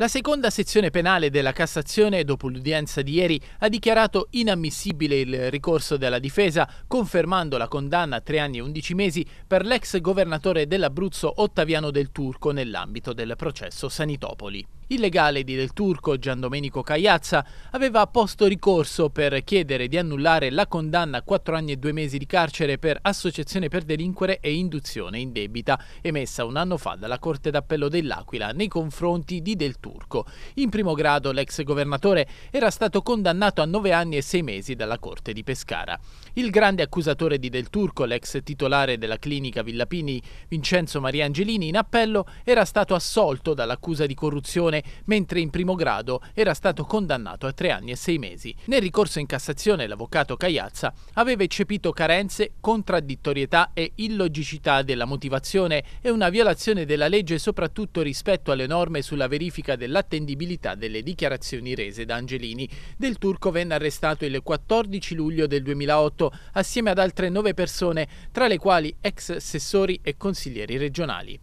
La seconda sezione penale della Cassazione, dopo l'udienza di ieri, ha dichiarato inammissibile il ricorso della difesa, confermando la condanna a tre anni e undici mesi per l'ex governatore dell'Abruzzo Ottaviano del Turco nell'ambito del processo Sanitopoli il legale di Del Turco Giandomenico Cagliazza aveva posto ricorso per chiedere di annullare la condanna a 4 anni e 2 mesi di carcere per associazione per delinquere e induzione in debita emessa un anno fa dalla Corte d'Appello dell'Aquila nei confronti di Del Turco. In primo grado l'ex governatore era stato condannato a 9 anni e 6 mesi dalla Corte di Pescara. Il grande accusatore di Del Turco, l'ex titolare della clinica Villapini Vincenzo Maria Angelini in appello, era stato assolto dall'accusa di corruzione mentre in primo grado era stato condannato a tre anni e sei mesi. Nel ricorso in Cassazione l'avvocato Cagliazza aveva eccepito carenze, contraddittorietà e illogicità della motivazione e una violazione della legge soprattutto rispetto alle norme sulla verifica dell'attendibilità delle dichiarazioni rese da Angelini. Del Turco venne arrestato il 14 luglio del 2008 assieme ad altre nove persone, tra le quali ex assessori e consiglieri regionali.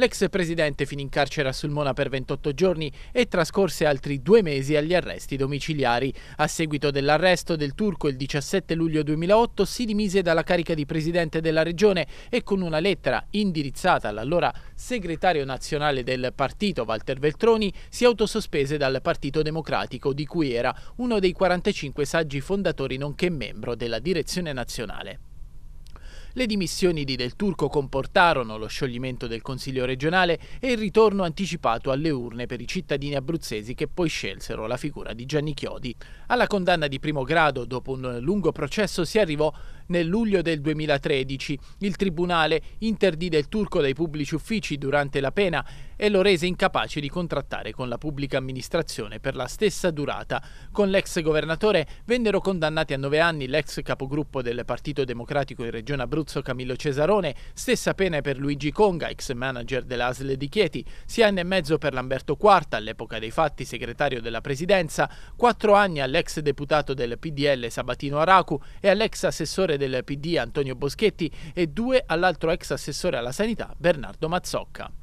L'ex presidente finì in carcere a Sulmona per 28 giorni e trascorse altri due mesi agli arresti domiciliari. A seguito dell'arresto del turco il 17 luglio 2008 si dimise dalla carica di presidente della regione e con una lettera indirizzata all'allora segretario nazionale del partito Walter Veltroni si autosospese dal Partito Democratico di cui era uno dei 45 saggi fondatori nonché membro della direzione nazionale. Le dimissioni di Del Turco comportarono lo scioglimento del Consiglio regionale e il ritorno anticipato alle urne per i cittadini abruzzesi che poi scelsero la figura di Gianni Chiodi. Alla condanna di primo grado, dopo un lungo processo, si arrivò nel luglio del 2013 il Tribunale interdì il turco dai pubblici uffici durante la pena e lo rese incapace di contrattare con la pubblica amministrazione per la stessa durata. Con l'ex governatore vennero condannati a nove anni l'ex capogruppo del Partito Democratico in Regione Abruzzo Camillo Cesarone, stessa pena per Luigi Conga, ex manager dell'ASL di Chieti, sei anni e mezzo per Lamberto Quarta, all'epoca dei fatti segretario della Presidenza, quattro anni all'ex deputato del PDL Sabatino Aracu e all'ex assessore del PD Antonio Boschetti e due all'altro ex assessore alla sanità Bernardo Mazzocca.